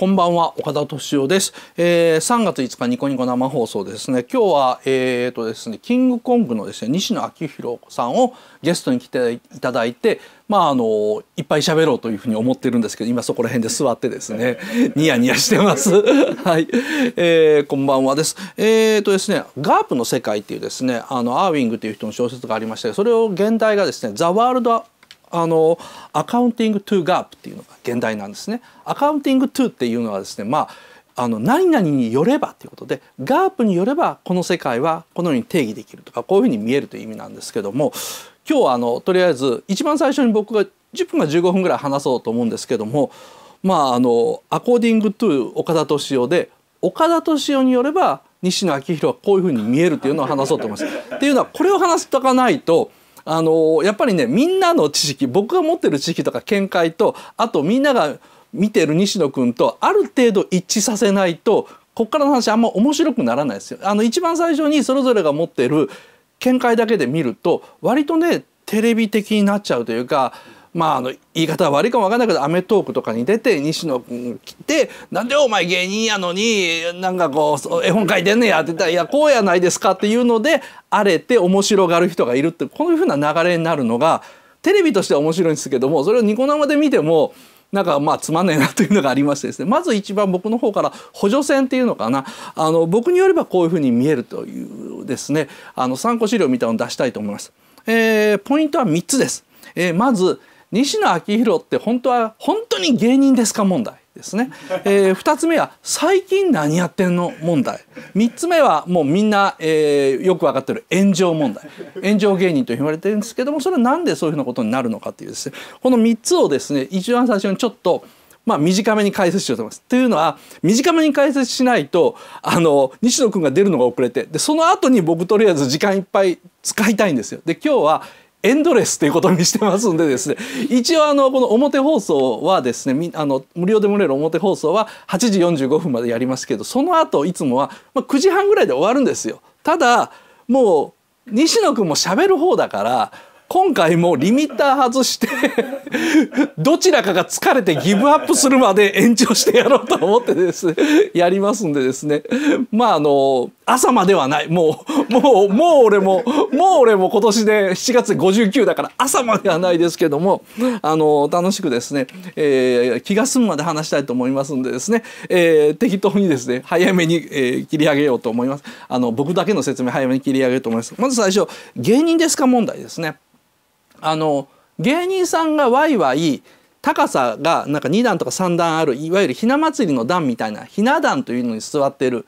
こんばんは岡田敏夫です、えー、3月5日ニコニコ生放送ですね今日はえー、とですねキングコングのですね西野昭弘さんをゲストに来ていただいてまああのいっぱい喋ろうというふうに思ってるんですけど今そこら辺で座ってですね ニヤニヤしてます はい、えー、こんばんはですえー、とですねガープの世界っていうですねあのアーウィングという人の小説がありましてそれを現代がですねザワールドあのアカウンティング・トゥ・ガープっていうのが現代なんですね。アカウンティング・トゥっていうのはですねまああの何々によればということでガープによればこの世界はこのように定義できるとかこういうふうに見えるという意味なんですけども今日はあのとりあえず一番最初に僕が10分か15分ぐらい話そうと思うんですけどもまああのアコーディング・トゥ岡田敏夫で岡田敏夫によれば西野昭弘はこういうふうに見えるというのを話そうと思います。っていうのはこれを話しとかないとあのやっぱりねみんなの知識僕が持ってる知識とか見解とあとみんなが見てる西野君とある程度一致させないとこっからの話あんま面白くならないですよ。あの一番最初にそれぞれが持ってる見解だけで見ると割とねテレビ的になっちゃうというか。うんまあ、あの言い方は悪いかも分かんないけど『アメトーーク』とかに出て西野君来て「なんでお前芸人やのになんかこう絵本書いてんねや」って言ったら「いやこうやないですか」っていうので荒れて面白がる人がいるってこういうふうな流れになるのがテレビとしては面白いんですけどもそれをニコ生で見てもなんかまあつまんねえなというのがありましてですねまず一番僕の方から補助線っていうのかなあの僕によればこういうふうに見えるというですねあの参考資料みたいなのを出したいと思います。えー、ポイントは3つです。えー、まず西野昭弘って本当は本当に芸人ですか問題ですね、えー、2つ目は最近何やってんの問題3つ目はもうみんな、えー、よく分かってる炎上問題炎上芸人と言われてるんですけどもそれは何でそういうふうなことになるのかっていうですねこの3つをですね一番最初にちょっとまあ、短めに解説しようと思います。というのは短めに解説しないとあの西野君が出るのが遅れてでその後に僕とりあえず時間いっぱい使いたいんですよ。で今日はエンドレスということにしてますんでですね一応あのこの表放送はですねあの無料で見れる表放送は8時45分までやりますけどその後いつもは、9時半ぐらいで終わるんですよ。ただもう西野君も喋る方だから今回もリミッター外して どちらかが疲れてギブアップするまで延長してやろうと思ってですねやりますんでですねまああの朝まではないもうもうもう俺ももう俺も今年で7月59だから朝まではないですけどもあの楽しくですね、えー、気が済むまで話したいと思いますんでですね、えー、適当にですね早めに、えー、切り上げようと思いますあの僕だけの説明早めに切り上げようと思いますまず最初芸人ですか問題ですねあの芸人さんがワイワイ高さがなんか2段とか3段あるいわゆるひな祭りの段みたいなひな壇というのに座っている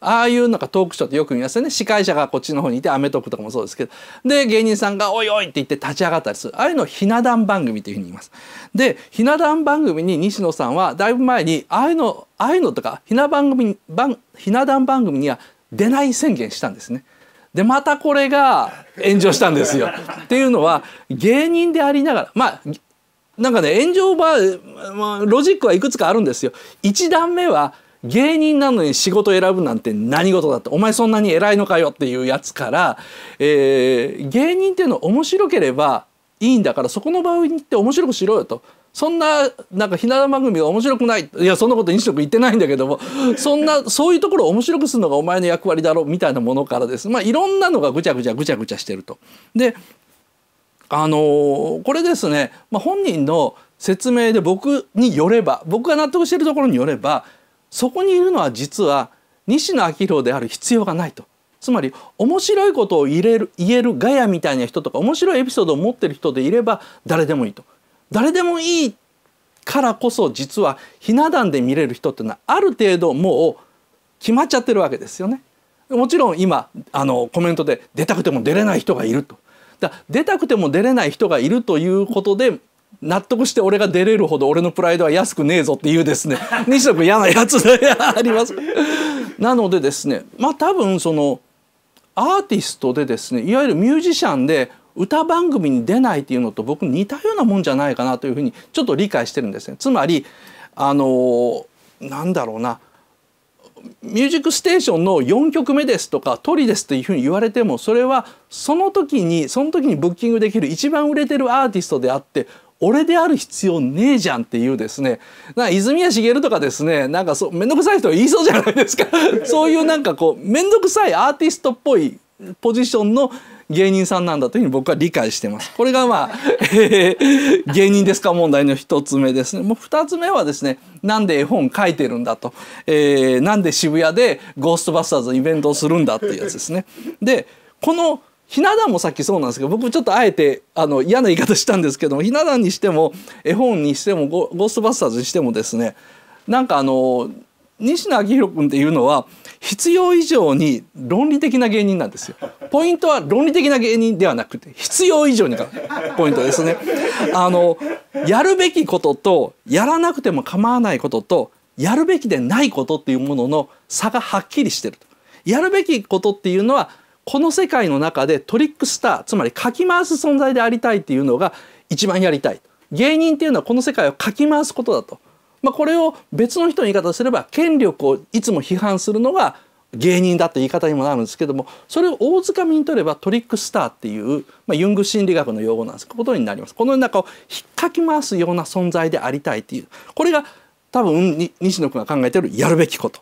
ああいうのがトークショーってよく見ますよね司会者がこっちの方にいて『アメトーク』とかもそうですけどで芸人さんが「おいおい!」って言って立ち上がったりするああいうのをひな壇番組というふうに言います。でひな壇番組に西野さんはだいぶ前にああいうのああいうのとかひな番組番ひな壇番組には出ない宣言したんですね。でまたこれが炎上したんですよ。っていうのは芸人でありながらまあなんかね炎上場、まあ、ロジックはいくつかあるんですよ。1段目は芸人なのに仕事選ぶなんて何事だってお前そんなに偉いのかよっていうやつから、えー、芸人っていうのは面白ければいいんだからそこの場合に行って面白くしろよと。そんななんかひな番組が面白くないいやそんなこと飲食言ってないんだけども そんなそういうところを面白くするのがお前の役割だろみたいなものからですまあいろんなのがぐちゃぐちゃぐちゃぐちゃしてると。であのー、これですね、まあ、本人の説明で僕によれば僕が納得してるところによればそこにいるのは実は西野昭弘である必要がないとつまり面白いことを入れる言えるガヤみたいな人とか面白いエピソードを持ってる人でいれば誰でもいいと誰でもいいからこそ実はひな壇で見れる人っていうのはある程度もう決まっちゃってるわけですよね。もちろん今あのコメントで出たくても出れない人がいると。だ出たくても出れない人がいるということで納得して俺が出れるほど俺のプライドは安くねえぞっていうですね 西野君嫌なやつであります。なのでですねまあ多分そのアーティストでですねいわゆるミュージシャンで歌番組に出ないっていうのと僕似たようなもんじゃないかなというふうにちょっと理解してるんですね。つまりあのなんだろうな「ミュージックステーション」の4曲目ですとか「トリです」というふうに言われてもそれはその時にその時にブッキングできる一番売れてるアーティストであって俺である必要ねえじゃんっていうですねな泉谷茂とかですねなんかそう面倒くさい人は言いそうじゃないですか そういうなんかこう面倒くさいアーティストっぽいポジションの芸人さんなんだというふうに僕は理解してます。これがまあ、えー、芸人ですか問題の一つ目ですね。もう二つ目はですね、なんで絵本書いてるんだと、えー、なんで渋谷でゴーストバスターズのイベントをするんだっていうやつですね。で、このひな壇もさっきそうなんですけど僕ちょっとあえてあの嫌な言い方したんですけどもひな壇にしても絵本にしてもゴゴーストバスターズにしてもですねなんかあの西野昭弘君っていうのは必要以上に論理的な芸人なんですよ。ポイントは論理的な芸人ではなくて必要以上にかポイントですね。あのやるべきこととやらなくても構わないこととやるべきでないことっていうものの差がはっきりしてると。やるべきことっていうのはこの世界の中でトリックスターつまりかき回す存在でありたいっていうのが一番やりたい芸人っていうのはこの世界をかき回すことだと、まあ、これを別の人の言い方をすれば権力をいつも批判するのが芸人だって言い方にもなるんですけどもそれを大掴みにとればトリックスターっていう、まあ、ユング心理学の用語なんですことになりますこの世の中をひっかき回すような存在でありたいっていうこれが多分西野君が考えてるやるべきこと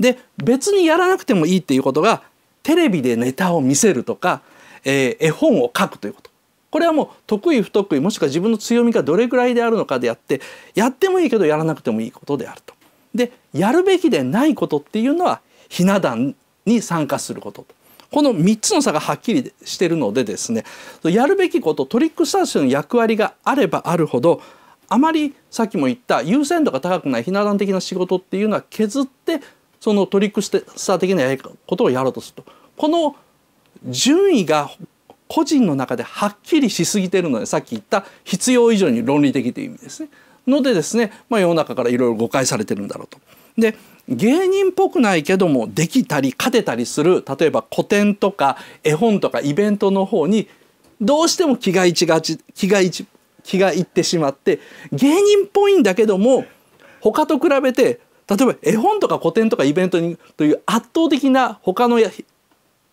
で別にやらなくてもいいっていうことがテレビでネタを見せるとか、えー、絵本を書くということこれはもう得意不得意もしくは自分の強みがどれぐらいであるのかであってやってもいいけどやらなくてもいいことであると。でやるべきでないことっていうのはひな壇に参加することこの3つの差がはっきりしてるのでですねやるべきことトリックスタッシュの役割があればあるほどあまりさっきも言った優先度が高くないひな壇的な仕事っていうのは削ってそのトリックした的なことをやろうとするとこの順位が個人の中ではっきりしすぎてるのでさっき言った必要以上に論理的という意味ですね。のでですね、まあ、世の中からいろいろ誤解されてるんだろうと。で芸人っぽくないけどもできたり勝てたりする例えば古典とか絵本とかイベントの方にどうしても気がいちがち気がいち気がいってしまって芸人っぽいんだけども他と比べて例えば絵本とか古典とかイベントにという圧倒的な他の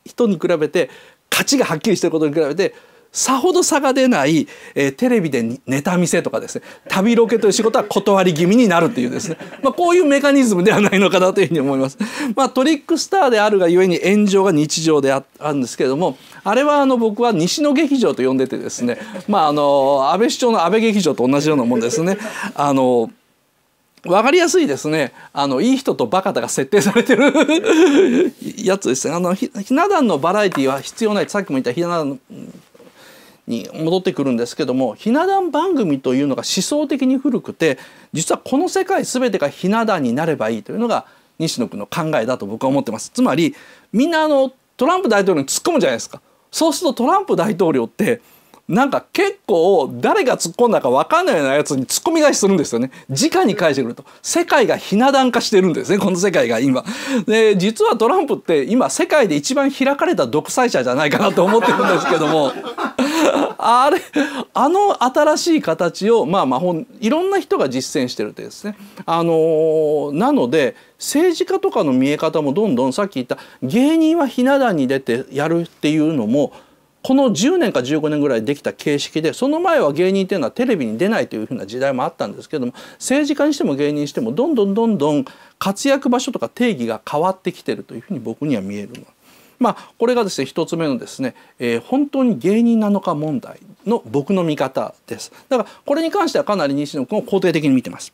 人に比べて価値がはっきりしてることに比べてさほど差が出ない、えー、テレビでネタ見せとかですね旅ロケという仕事は断り気味になるというですね、まあ、こういうメカニズムではないのかなというふうに思います。まあ、トリックスターであるがゆえに炎上が日常であるんですけれどもあれはあの僕は西野劇場と呼んでてですね、まあ、あの安倍首長の安倍劇場と同じようなもんですね。あの分かりやすいですねあのいい人とバカだが設定されてる やつですあのひひな壇のバラエティは必要ないさっきも言ったひな壇に戻ってくるんですけどもひな壇番組というのが思想的に古くて実はこの世界全てがひな壇になればいいというのが西野君の考えだと僕は思ってます。つまりみんなあのトランプ大統領に突っ込むじゃないですか。そうするとトランプ大統領ってなんか結構誰が突っ込んだか分かんないようなやつに突っ込み返しするんですよね。直に返してくると。世界がひな壇化してるんですね、この世界が今。で、実はトランプって今世界で一番開かれた独裁者じゃないかなと思ってるんですけども。あれ、あの新しい形を、まあまあ、いろんな人が実践してるってですね。あのー、なので、政治家とかの見え方もどんどんさっき言った芸人はひな壇に出てやるっていうのもこの10年か15年ぐらいできた形式でその前は芸人っていうのはテレビに出ないというふうな時代もあったんですけども政治家にしても芸人にしてもどんどんどんどん活躍場所とか定義が変わってきてるというふうに僕には見えるの。まあ、これがですね一つ目のですね、えー、本当に芸人なのか問題の僕の見方ですだからこれに関してはかなり西野君を肯定的に見てます。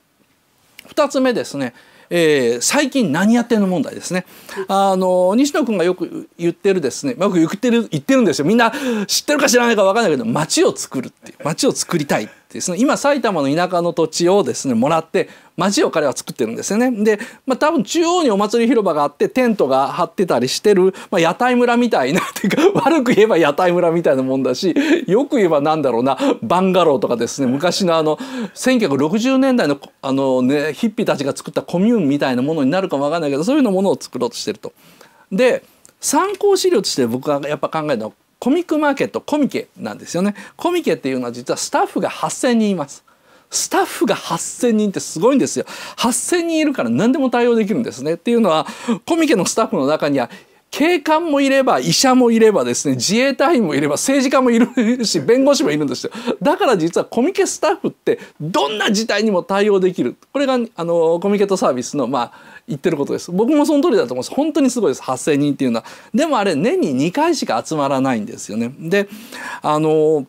二つ目ですねえー、最近何やってんの問題ですね。あの西野君がよく言ってるですねまあ、よく言ってる言ってるんですよみんな知ってるか知らないかわかんないけど街を作るっていう街を作りたいっで今埼玉の田舎の土地をですねもらって町を彼は作ってるんですよね。で、まあ、多分中央にお祭り広場があってテントが張ってたりしてる、まあ、屋台村みたいなっていうか 悪く言えば屋台村みたいなもんだしよく言えば何だろうなバンガローとかですね昔のあの1960年代のあの、ね、ヒッピーたちが作ったコミューンみたいなものになるかもわかんないけどそういうのものを作ろうとしてると。で参考資料として僕がやっぱ考えたのはコミックマーケットコミケなんですよねコミケっていうのは実はスタッフが8,000人いますスタッフが8,000人ってすごいんですよ8,000人いるから何でも対応できるんですねっていうのはコミケのスタッフの中には警官もいれば医者もいればですね自衛隊員もいれば政治家もいるし弁護士もいるんですよだから実はコミケスタッフってどんな事態にも対応できるこれがあのコミケとサービスのまあ言ってることです僕もその通りだと思います本当にすごいです8,000人っていうのはでもあれ年に2回しか集まらないんですよねであの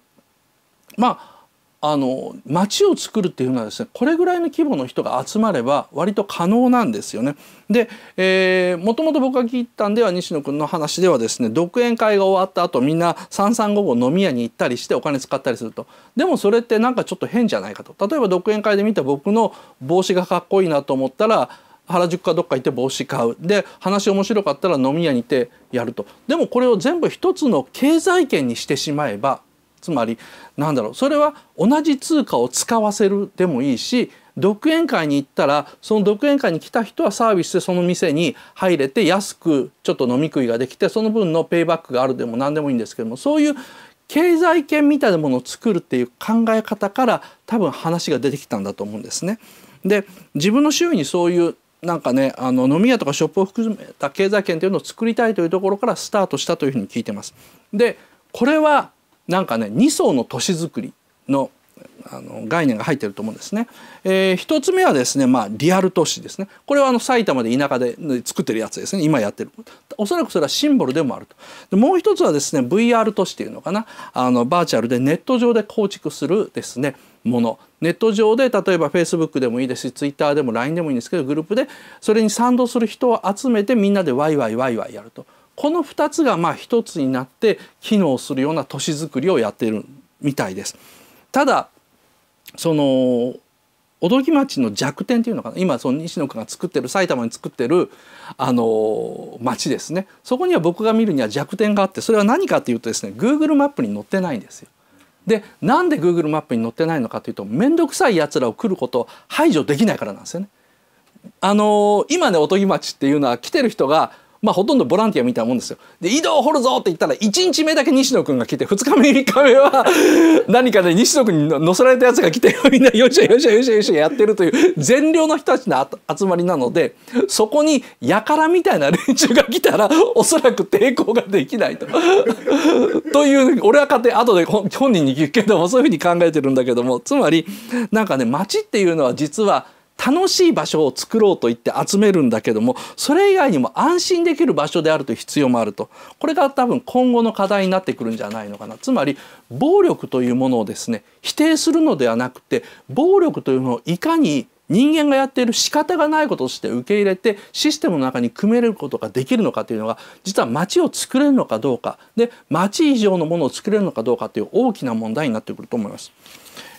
まああの町を作るっていうのはですねこれぐらいの規模の人が集まれば割と可能なんですよね。で、えもともと僕が聞いたんでは西野君の話ではですね独演会が終わった後みんな三三五五飲み屋に行ったりしてお金使ったりするとでもそれってなんかちょっと変じゃないかと例えば独演会で見た僕の帽子がかっこいいなと思ったら原宿かどっか行って帽子買うで話面白かったら飲み屋にてやるとでもこれを全部一つの経済圏にしてしまえばつまりなんだろうそれは同じ通貨を使わせるでもいいし独演会に行ったらその独演会に来た人はサービスでその店に入れて安くちょっと飲み食いができてその分のペイバックがあるでも何でもいいんですけどもそういう経済圏みたいなものを作るっていう考え方から多分話が出てきたんだと思うんですね。で自分の周囲にそういうなんかねあの飲み屋とかショップを含めた経済圏というのを作りたいというところからスタートしたというふうに聞いてます。でこれはなんかね2層の都市づくりのあの概念が入ってると思うんですね。えー、一つ目はですね、まあ、リアル都市ですね。これはあの埼玉で田舎で作ってるやつですね。今やってる。おそらくそれはシンボルでもあると。でもう一つはですね、VR 都市っていうのかな。あのバーチャルでネット上で構築するですね。ものネット上で例えば Facebook でもいいですし Twitter でも LINE でもいいんですけどグループでそれに賛同する人を集めてみんなでワイワイワイワイやるとこの2つがまあ一つになって機能するような都市づくりをやっているみたいです。ただその小木町の弱点っていうのかな今その西野君が作ってる埼玉に作ってるあの町ですねそこには僕が見るには弱点があってそれは何かっていうとですね Google マップに載ってないんですよ。でなんで Google マップに載ってないのかというと面倒くさいやつらを来ることを排除できないからなんですよね。あのー、今ねおとぎ町っていうのは来てる人がまあほとんどボランティアみたいなもんですよ。で井戸を掘るぞって言ったら1日目だけ西野君が来て2日目3日目は何かで、ね、西野君に乗せられたやつが来てみんなよしゃよしゃよしゃよしゃやってるという善良な人たちの集まりなのでそこにやからみたいな連中が来たらおそらく抵抗ができないと。という俺は勝手後で本人に聞くけどもそういうふうに考えてるんだけどもつまりなんかね町っていうのは実は楽しい場所を作ろうと言って集めるんだけどもそれ以外にも安心できる場所であるという必要もあるとこれが多分今後の課題になってくるんじゃないのかなつまり暴力というものをですね否定するのではなくて暴力というものをいかに人間がやっている仕方がないこととして受け入れてシステムの中に組めることができるのかというのが実は町を作れるのかどうかで町以上のものを作れるのかどうかという大きな問題になってくると思います。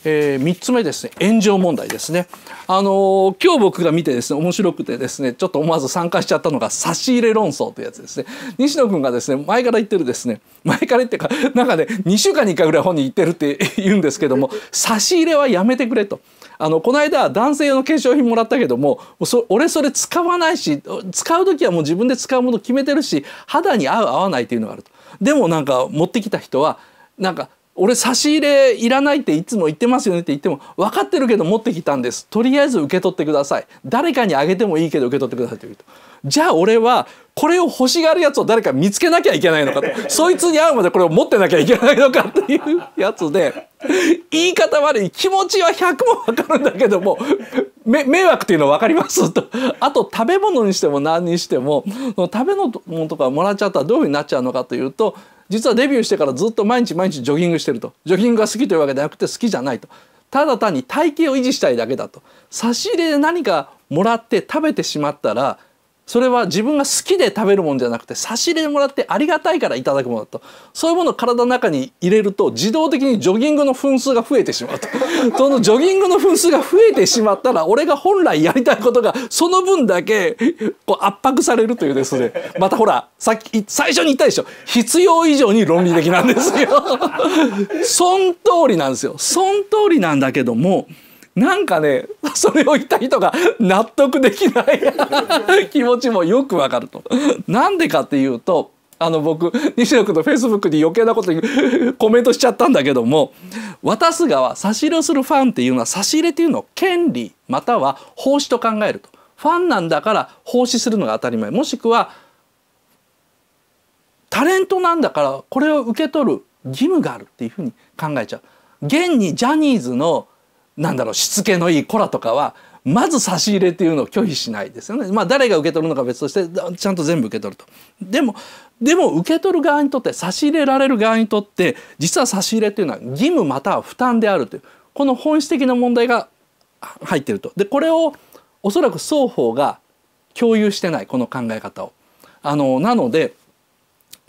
えー、3つ目ですね炎上問題ですね。あのー、今日僕が見てですね面白くてですねちょっと思わず参加しちゃったのが差し入れ論争というやつですね西野君がですね前から言ってるですね前から言ってかなんかね2週間に1回ぐらい本人言ってるって言うんですけども差し入れはやめてくれと。あのこの間男性用の化粧品もらったけどもそ俺それ使わないし使う時はもう自分で使うもの決めてるし肌に合う合わないっていうのがあると。でもなんか持ってきた人はなんか俺差し入れいらないっていつも言ってますよねって言っても分かってるけど持ってきたんですとりあえず受け取ってください誰かにあげてもいいけど受け取ってくださいと言うとじゃあ俺はこれを欲しがるやつを誰か見つけなきゃいけないのかと そいつに会うまでこれを持ってなきゃいけないのかっていうやつで 言い方悪い気持ちは100も分かるんだけども迷惑っていうの分かりますとあと食べ物にしても何にしても食べ物とかもらっちゃったらどういうふうになっちゃうのかというと実はデビューしてからずっと毎日毎日ジョギングしてるとジョギングが好きというわけではなくて好きじゃないとただ単に体型を維持したいだけだと差し入れで何かもらって食べてしまったらそれは自分が好きで食べるもんじゃなくて差し入れもらってありがたいからいただくものだとそういうものを体の中に入れると自動的にジョギングの分数が増えてしまうと そのジョギングの分数が増えてしまったら俺が本来やりたいことがその分だけこう圧迫されるというですねまたほらさっき最初に言ったでしょ必要以上に論理的なんですよ そん通りなんですよそん通りなんだけどもなんかねそれを言った人が納得できない 気持ちもよくわかると。なんでかっていうとあの僕西野君のフェイスブックに余計なことにコメントしちゃったんだけども渡す側差し入れをするファンっていうのは差し入れっていうのを権利または奉仕と考えるとファンなんだから奉仕するのが当たり前もしくはタレントなんだからこれを受け取る義務があるっていうふうに考えちゃう。現にジャニーズのなんだろうしつけのいい子らとかはまず差し入れっていうのを拒否しないですよね。まあ、誰が受け取るのか別としてちゃんと全部受け取ると。でもでも受け取る側にとって差し入れられる側にとって実は差し入れというのは義務または負担であるというこの本質的な問題が入ってると。でこれをおそらく双方が共有してないこの考え方を。あのなので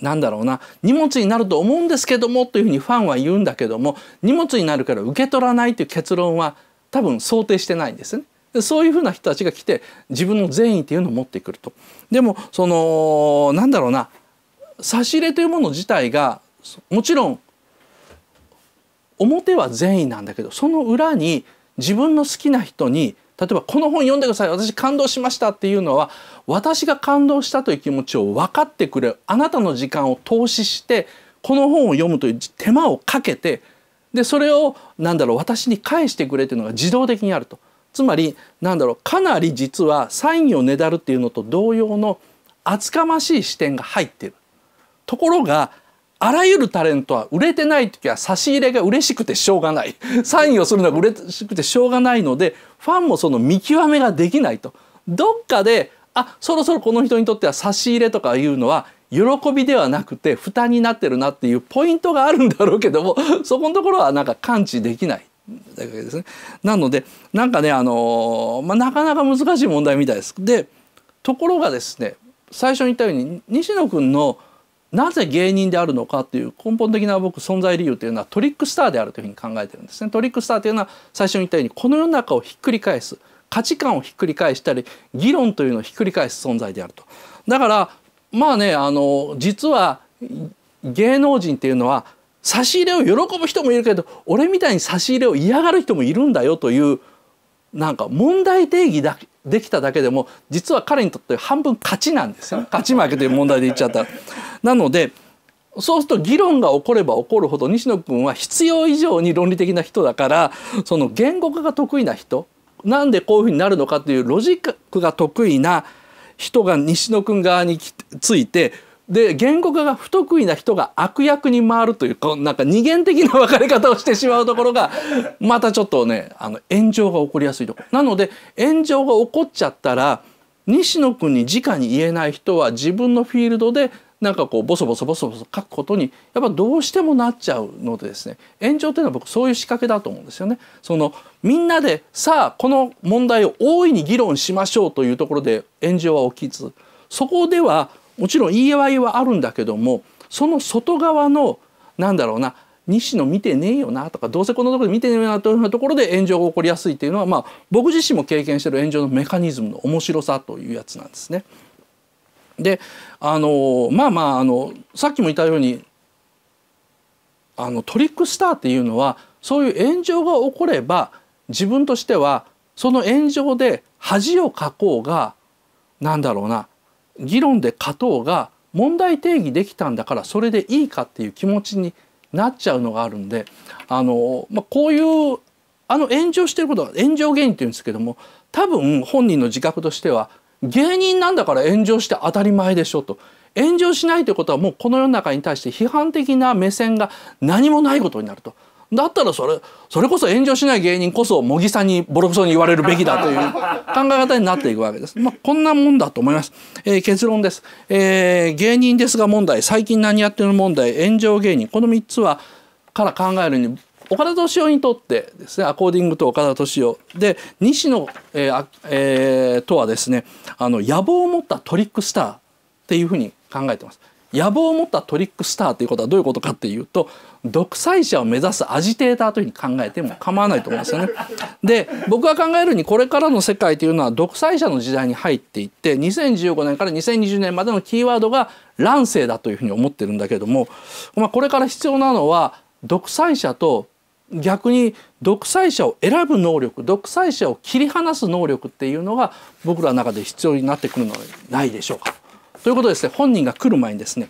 なんだろうな荷物になると思うんですけどもというふうにファンは言うんだけども荷物になるから受け取らないという結論は多分想定してないんですね。でそういうふうな人たちが来て自分の善意というのを持ってくると。でもそのなんだろうな差し入れというもの自体がもちろん表は善意なんだけどその裏に自分の好きな人に例えばこの本読んでください私感動しましたっていうのは私が感動したという気持ちを分かってくれるあなたの時間を投資してこの本を読むという手間をかけてでそれを何だろう私に返してくれというのが自動的にあるとつまり何だろうかなり実はサインをねだるっていうのと同様の厚かましい視点が入っているところがあらゆるタレントは売れてない時は差し入れが嬉しくてしょうがないサインをするのが嬉しくてしょうがないのでファンもその見極めができないとどっかであそろそろこの人にとっては差し入れとかいうのは喜びではなくて負担になってるなっていうポイントがあるんだろうけども そこのところはなんか感知できないだけですね。なのでなんかねあのー、まあ、なかなか難しい問題みたいです。でところがですね最初に言ったように西野君の「なぜ芸人であるのかっていう根本的な僕存在理由というのはトリックスターであるというふうに考えてるんですね。トリックスターというのは最初に言ったようにこの世の中をひっくり返す価値観をひっくり返したり議論というのをひっくり返す存在であると。だからまあねあの実は芸能人っていうのは差し入れを喜ぶ人もいるけど俺みたいに差し入れを嫌がる人もいるんだよというなんか問題定義だけできただけでも実は彼にとって半分勝ちなんですよ 勝ち負けという問題で言っちゃった。なのでそうすると議論が起これば起こるほど西野君は必要以上に論理的な人だからその言語化が得意な人なんでこういうふうになるのかというロジックが得意な人が西野君側についてで言語化が不得意な人が悪役に回るというこなんか二元的な分かれ方をしてしまうところがまたちょっとねあの炎上が起こりやすいとこなので炎上が起こっちゃったら西野君に直に言えない人は自分のフィールドでなんかこうボソボソボソボソ書くことにやっぱどうしてもなっちゃうのでですね炎上っていうのは僕そういう仕掛けだと思うんですよね。そのみんなでさあこの問題を大いに議論しましょうというところで炎上は起きずそこではもちろん言い合いはあるんだけどもその外側のなんだろうな西野見てねえよなとかどうせこのところで見てねえよなといううなところで炎上が起こりやすいというのは、まあ、僕自身も経験してる炎上のメカニズムの面白さというやつなんですね。であのまあまああのさっきも言ったようにあのトリックスターっていうのはそういう炎上が起これば自分としてはその炎上で恥をかこうがなんだろうな議論で勝とうが問題定義できたんだからそれでいいかっていう気持ちになっちゃうのがあるんであの、まあ、こういうあの炎上してることは炎上原因っていうんですけども多分本人の自覚としては芸人なんだから炎上して当たり前でしょと炎上しないということはもうこの世の中に対して批判的な目線が何もないことになると。だったらそれそれこそ炎上しない芸人こそ茂木さんにボロクソに言われるべきだという 考え方になっていくわけです。まあ、こんなもんだと思います。えー、結論です、えー、芸人ですが問題最近何やってる問題炎上芸人この3つはから考えるに岡田敏夫にとってですねアコーディングと岡田敏夫で西野、えーえー、とはですねあの野望を持ったトリックスターっていうふうに考えてます。野望を持ったトリックスターということはどういうことかっていうと独裁者を目指すアジテーターというふうに考えても構わないと思いますよね。で僕が考えるにこれからの世界というのは独裁者の時代に入っていって2015年から2020年までのキーワードが乱世だというふうに思ってるんだけども、まあ、これから必要なのは独裁者と逆に独裁者を選ぶ能力独裁者を切り離す能力っていうのが僕らの中で必要になってくるのではないでしょうか。ということですね本人が来る前にですね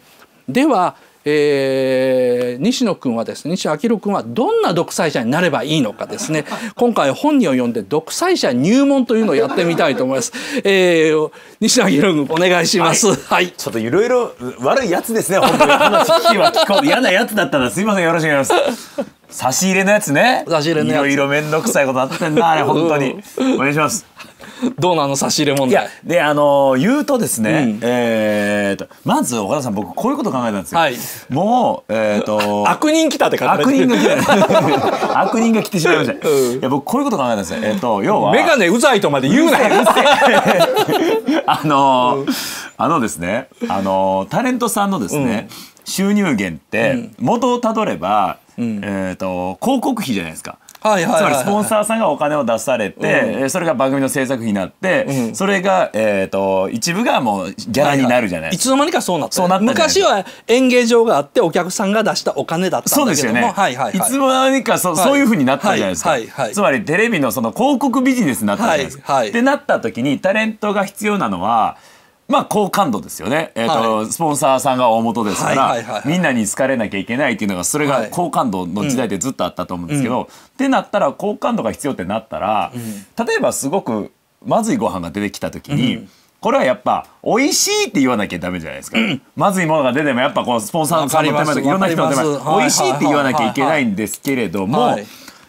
では、えー、西野君はですね西野昭君はどんな独裁者になればいいのかですね今回本人を呼んで独裁者入門というのをやってみたいと思います。えー、西野昭君お願いします。はい、はい、ちょっといろいろ悪いやつですね本当に話聞きは聞こう嫌なやつだったらすいませんよろしくお願いします。差し入れのやつね。差し入れのいろいろ面倒くさいことあったんなあれ本当に。お願いします。どうなの差し入れ問題いやであのー、言うとですね、うん、えーと、まず岡田さん僕こういうこと考えたんですよ、はい、もうえっ、ー、と悪人来たって書か悪人が来た 悪人が来てしまいました、うん、いや僕こういうこと考えたんですよえっ、ー、と要は眼鏡うざいとまで言うなよ あのあのですねあのタレントさんのですね、うん、収入源って元をたどれば、えーと広告費じゃないですかはいはいはいはい、つまりスポンサーさんがお金を出されて、うんそれが番組の制作費になって、うんそれが、えー、と一部がもうギャラになるじゃないいつの間にかそうなっそうなったな昔は演芸場があってお客さんが出したお金だったそうですよね、はいはいはいつの間にかそはいそういうふうになったじゃないですか、はいはいはいつまりテレビのその広告ビジネスになったじゃないですか、はいはいってなった時にタレントが必要なのはまあ好感度ですよね、えーと、はい、スポンサーさんが大元ですから、はいはいはいはい、みんなに好かれなきゃいけないっていうのがそれが好感度の時代でずっとあったと思うんですけど、はいうん、ってなったら好感度が必要ってなったら、うん、例えばすごくまずいご飯が出てきた時に。うんこれはやっぱ美味しいって言わなきゃダメじゃないですか、うん、まずいものが出てもやっぱこうスポンサーさんの手前とかいろんな人の手前、い、美味しいって言わなきゃいけないんですけれども、はい、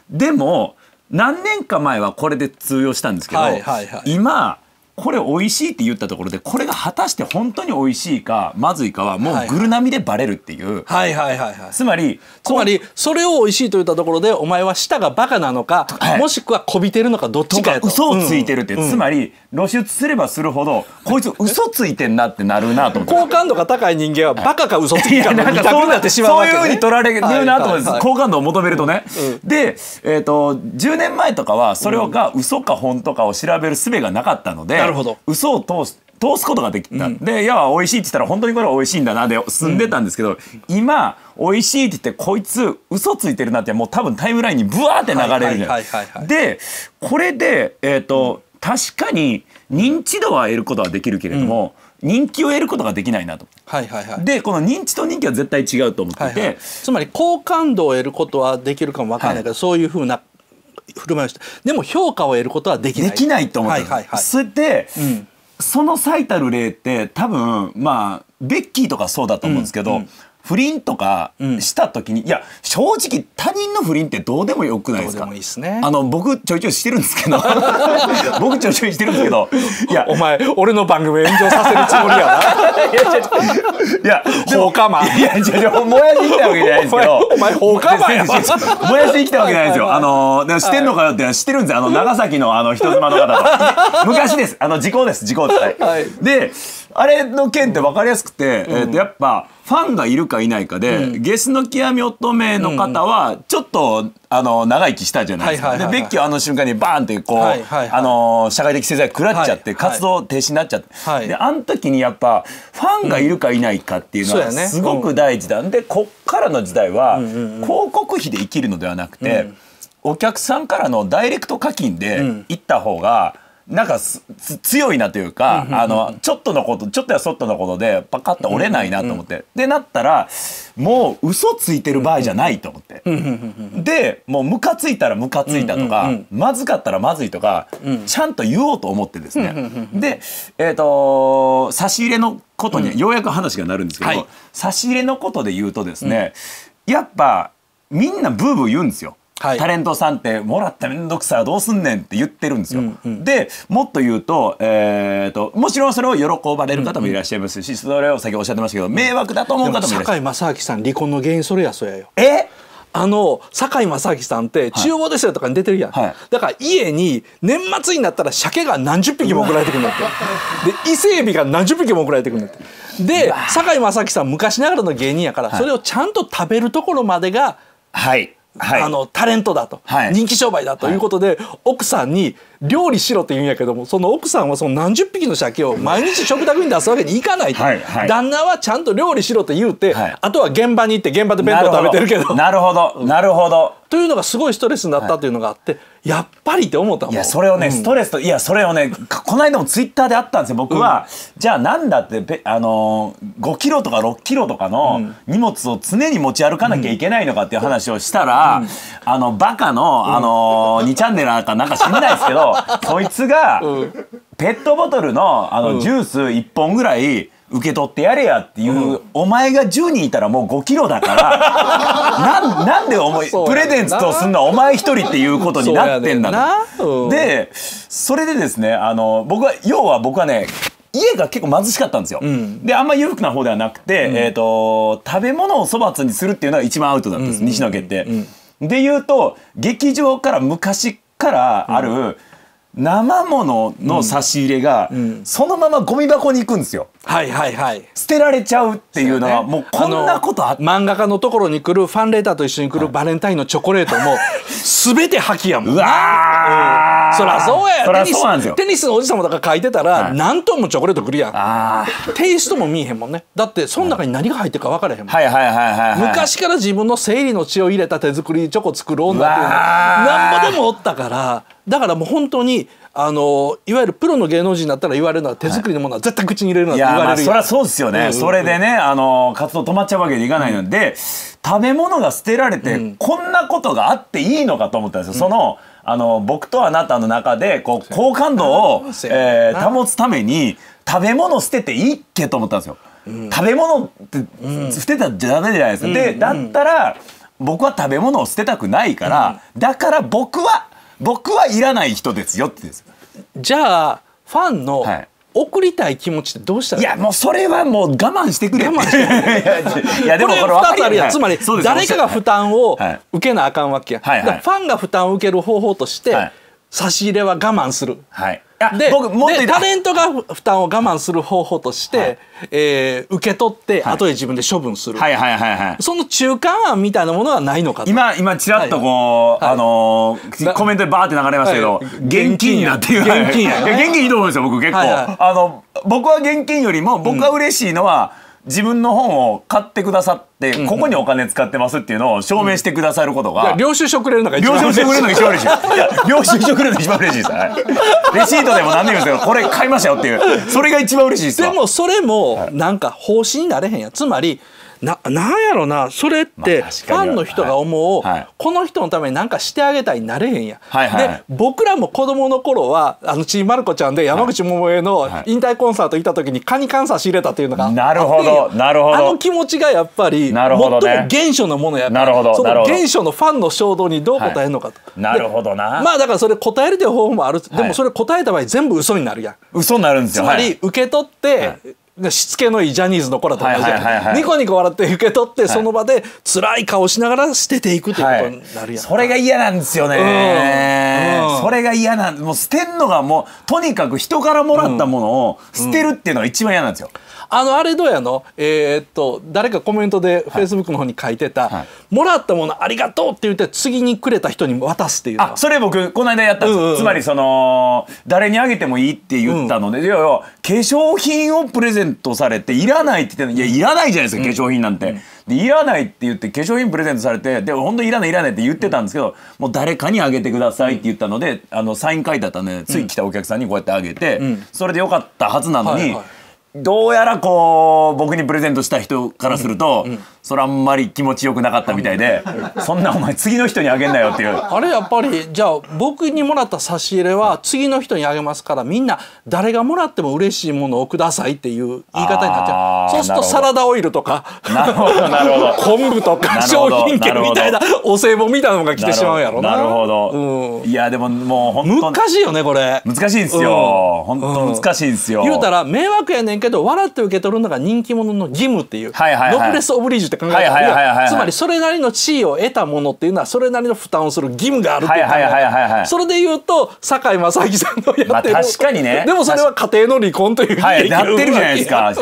でも何年か前はこれで通用したんですけど、はいはいはい、今これ美味しいって言ったところでこれが果たして本当に美味しいかまずいかはもうぐるなみでバレるっていう、はいはいはいはい、つまりつまりそれを美味しいと言ったところでお前は舌がバカなのか、はい、もしくはこびてるのかどっちかやと嘘をついてるって、うん、つまり露出すればするほどこいつ嘘ついてんなってなるなと好感度が高い人間はバカか嘘つきてる なってしまうわけ、ね、そういうふうに取られるなと思うんです、好感度を求めるとね、うん、で、えーと、と10年前とかはそれが嘘か本当かを調べる術がなかったので、うんるほど嘘を通す通すことができた、うん、で要は美味しいって言ったら本当にこれは美味しいんだなで進んでたんですけど、うん、今美味しいって言ってこいつ嘘ついてるなってもう多分タイムラインにブワーって流れるじゃないでこれで、えーと、うん、確かに認知度は得ることはできるけれども、人気を得ることができないなと。はいはいはい、でこの認知と人気は絶対違うと思っていて、はいはい、つまり好感度を得ることはできるかもわからないけど、はい、そういうふうな振る舞いましたでも評価を得ることはできないできないと思った、はいはいはい、それで、うん、その最たる例って多分まあベッキーとかそうだと思うんですけど、うんうん不倫とかした時に、うん、いや正直他人の不倫ってどうでもよくないですかいいす、ね。あの僕ちょいちょいしてるんですけど 僕ちょいちょいしてるんですけどいやお前俺の番組炎上させるつもりやな。いや放火魔。いや違う燃やしに来たわけじゃないですけど。お前放火魔や。燃やしに来たわけじゃないですよ。あのでもしてんのかよってしてるんですあの長崎のあの人妻の方と昔ですあの時効です時効です。はい、であれの件って分かりやすくて、うん、えっ、ー、とやっぱ。ファンがいるかいないかで、うん、ゲスの極み乙女の方はちょっと、あの長生きしたじゃないですか、でベッキーはあの瞬間にバーンってこう、はいはいはい、あの社会的制裁食らっちゃって、はいはい、活動停止になっちゃって、はい、であの時にやっぱファンがいるかいないかっていうのはすごく大事なん、うん、でこっからの時代は、広告費で生きるのではなくて、うん、お客さんからのダイレクト課金で行った方が、うんなんか強いなというか、あのちょっとのことちょっとやそっとのことでパカッと折れないなと思って、でなったらもう嘘ついてる場合じゃないと思って、でもうムカついたらムカついたとか、まずかったらまずいとか、ちゃんと言おうと思ってですね、で、えーと、差し入れのことに、ようやく話がなるんですけど、はい、差し入れのことで言うとですね、やっぱみんなブーブー言うんですよ。はい、タレントさんってもらって面倒くさどうすんねんって言ってるんですよ。うんうん、でもっと言うと,、えーと、もちろんそれを喜ばれる方もいらっしゃいますし、うんうん、それを先ほどおっしゃってましたけど迷惑だと思う方もいらっしゃ堺正明さん離婚の原因それやそやよ。えあの堺正明さんって厨房ですよとかに出てるやん、はい、だから家に年末になったら鮭が何十匹も送られてくるんだって で伊勢海老が何十匹も送られてくるんだってで堺正明さん昔ながらの芸人やから、それをちゃんと食べるところまでがはいはい、あのタレントだと、はい、人気商売だということで、奥さんに料理しろって言うんやけどもその奥さんはその何十匹の鮭を毎日食卓に出すわけにいかないはいはい、旦那はちゃんと料理しろって言うて、はい、あとは現場に行って現場で弁当食べてるけどなるほどなるほど、というのがすごいストレスになったというのがあって、やっぱりって思ったもんいやそれをね、うん、ストレスといやそれをねこの間もツイッターであったんですよ僕は、うん、じゃあなんだってあのー、5キロとか6キロとかの荷物を常に持ち歩かなきゃいけないのかっていう話をしたら、うん、あのバカの、あのー、2チャンネルなんかなんか知んないですけどそいつがペットボトルのあのジュース1本ぐらい受け取ってやれやっていう、うん、お前が10人いたらもう5キロだから ななんでお前プレゼンツとすんのはお前一人っていうことになってんだと。でそれでですねあの僕は要は僕はね家が結構貧しかったんですよ、うん、であんま裕福な方ではなくて、うん、えーと、食べ物を粗末にするっていうのが一番アウトだったんです、うん、西野家って。で言うと劇場から昔からある、生ものの差し入れが、そのままゴミ箱に行くんですよ。はいはいはい、捨てられちゃうっていうのはもうこんなことあっ漫画家のところに来るファンレターと一緒に来るバレンタインのチョコレートも全て破棄やもんうわ、うん、そらそうやそらそうなんでテニスのおじさまとか書いてたら、はい、何トンもチョコレートくるやんテイストも見えへんもんねだってその中に何が入ってるか分からへんもん、はい、はいはいはいはい、はい、昔から自分の生理の血を入れた手作りチョコ作る女っていうのなんぼでもおったからだからもう本当にあのいわゆるプロの芸能人だったら言われるのは手作りのものは絶対口に入れるなって言われる、そりゃそうですよね、うんうんそれでねあの活動止まっちゃうわけにいかないので、うん、食べ物が捨てられて、うん、こんなことがあっていいのかと思ったんですよ、うん、そのあの僕とあなたの中でこう好感度を、えー、保つために食べ物捨てていいっけと思ったんですよ。食べ物って捨てたゃダメじゃないですか。でだったら僕は食べ物を捨てたくないから、だから僕は僕はいらない人ですよってですじゃあファンの、はい送りたい気持ちってどうしたらいやもうそれはもう我慢してくれ我慢して いやでもこれ2つあるやん、つまり誰かが負担を受けなあかんわけや、はいはい、ファンが負担を受ける方法として、差し入れは我慢する、はいで僕もっとタレントが負担を我慢する方法として、はい、えー、受け取って、はい、後で自分で処分する、はいはいはいはい、その中間案みたいなものはないのか今今ちらっとこう、はい、あのー、コメントでバーって流れましたけど、はい、現金やっていう現金や、ね、現金いいと思うんですよ僕結構、はいはい、あの僕は現金よりも僕が嬉しいのは、うん自分の本を買ってくださってここにお金使ってますっていうのを証明してくださることが、うん、領収書くれるのが領収書くれるのが一番嬉しい領収書くれるのが一番嬉しいです、レシートでも何でもいいですけどこれ買いましたよっていうそれが一番嬉しいですでもそれもなんか方針になれへんやつまりななんやろなそれってファンの人が思う、この人のために何かしてあげたいになれへんや、で僕らも子供の頃はあのちいまる子ちゃんで山口百恵の引退コンサート行った時にカニカン仕入れたっていうのがなるほどなるほどあの気持ちがやっぱり最も原初のものやからその原初のファンの衝動にどう応えるのかと、なるほどなまあだからそれ答えるという方法もある、でもそれ答えた場合全部嘘になるやん嘘になるんですよつまり受け取って、しつけのいいジャニーズの子らと同じやニコニコ笑って受け取ってその場で辛い顔しながら捨てていくということになるやん、はい、それが嫌なんですよね、うんうん、それが嫌なんもう捨てんのがもうとにかく人からもらったものを捨てるっていうのが一番嫌なんですよ、あのあれどうやのえー、っと誰かコメントでフェイスブックの方に書いてた、はいはい、もらったものありがとうって言って次にくれた人に渡すっていうあそれ僕この間やったんです、うんうん、つまりその誰にあげてもいいって言ったので、うん、いやいや化粧品をプレゼントントされていらないって言っていやいらないじゃないですか、化粧品なんて、うん、でいらないって言って化粧品プレゼントされてでも本当いらないいらないって言ってたんですけど、もう誰かにあげてくださいって言ったので、あのサイン書いてあったんでつい来たお客さんにこうやってあげて、それでよかったはずなのに。はいはいどうやらこう僕にプレゼントした人からすると、うんうん、それあんまり気持ちよくなかったみたいでそんなお前次の人にあげんなよっていうあれやっぱりじゃあ僕にもらった差し入れは次の人にあげますからみんな誰がもらっても嬉しいものをくださいっていう言い方になっちゃうそうするとサラダオイルとかなるほど 昆布とか商品券みたいなお歳暮みたいなのが来てしまうやろななるほど、うん、いやでももう本当難しいよねこれ難しいんですよ、うん、本当難しいんですよ、うん、言うたら迷惑やねんけど笑って受け取るのが人気者の義務っていう、はいはいノブレス・オブリジュって考えたらつまりそれなりの地位を得たものっていうのはそれなりの負担をする義務があるっていう考えそれで言うと堺正明さんのやってる、まあ、確かにねでもそれは家庭の離婚というはいやってるじゃないですか、う